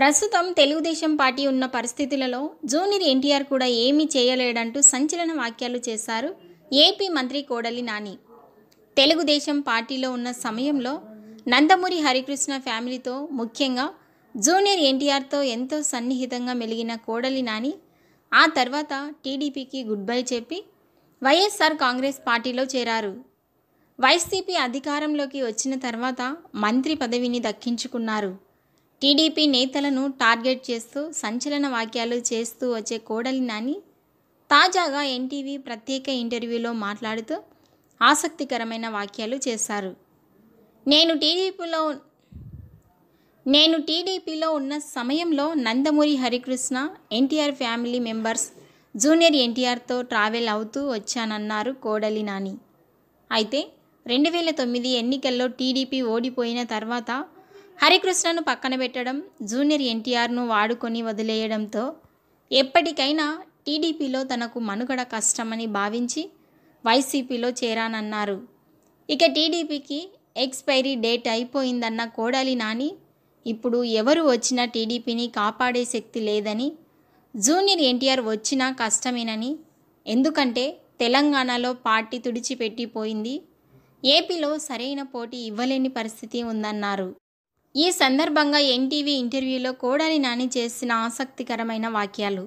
ప్రస్తుతం తెలుగుదేశం పార్టీ ఉన్న పరిస్థితులలో జూనియర్ ఎన్టీఆర్ కూడా ఏమీ చేయలేడంటూ సంచలన వ్యాఖ్యలు చేశారు ఏపీ మంత్రి కోడలి నాని తెలుగుదేశం పార్టీలో ఉన్న సమయంలో నందమూరి హరికృష్ణ ఫ్యామిలీతో ముఖ్యంగా జూనియర్ ఎన్టీఆర్తో ఎంతో సన్నిహితంగా మెలిగిన కోడలి నాని ఆ తర్వాత టీడీపీకి గుడ్ బై చెప్పి వైఎస్ఆర్ కాంగ్రెస్ పార్టీలో చేరారు వైసీపీ అధికారంలోకి వచ్చిన తర్వాత మంత్రి పదవిని దక్కించుకున్నారు టీడీపీ నేతలను టార్గెట్ చేస్తూ సంచలన వాక్యాలు చేస్తూ వచ్చే కోడలి నాని తాజాగా ఎన్టీవీ ప్రత్యేక ఇంటర్వ్యూలో మాట్లాడుతూ ఆసక్తికరమైన వాక్యాలు చేశారు నేను టీడీపీలో నేను టీడీపీలో ఉన్న సమయంలో Nandamuri Harikrishna NTR family members junior ఎన్టీఆర్తో ట్రావెల్ అవుతూ వచ్చానన్నారు కోడలి నాని అయితే రెండు వేల తొమ్మిది ఎన్నికల్లో టీడీపీ ఓడిపోయిన తర్వాత హరికృష్ణను పక్కన పెట్టడం జూనియర్ ఎన్టీఆర్ను వాడుకొని వదిలేయడంతో ఎప్పటికైనా టీడీపీలో తనకు మనుగడ కష్టమని భావించి వైసీపీలో చేరానన్నారు ఇక టీడీపీకి ఎక్స్పైరీ డేట్ అయిపోయిందన్న కోడాలి నాని ఇప్పుడు ఎవరు వచ్చినా టీడీపీని కాపాడే శక్తి లేదని జూనియర్ ఎన్టీఆర్ వచ్చినా కష్టమేనని ఎందుకంటే తెలంగాణలో పార్టీ తుడిచిపెట్టిపోయింది ఏపీలో సరైన పోటీ ఇవ్వలేని పరిస్థితి ఉందన్నారు ఈ సందర్భంగా ఎన్టీవీ ఇంటర్వ్యూలో కోడాలి నాని చేసిన ఆసక్తికరమైన వాక్యాలు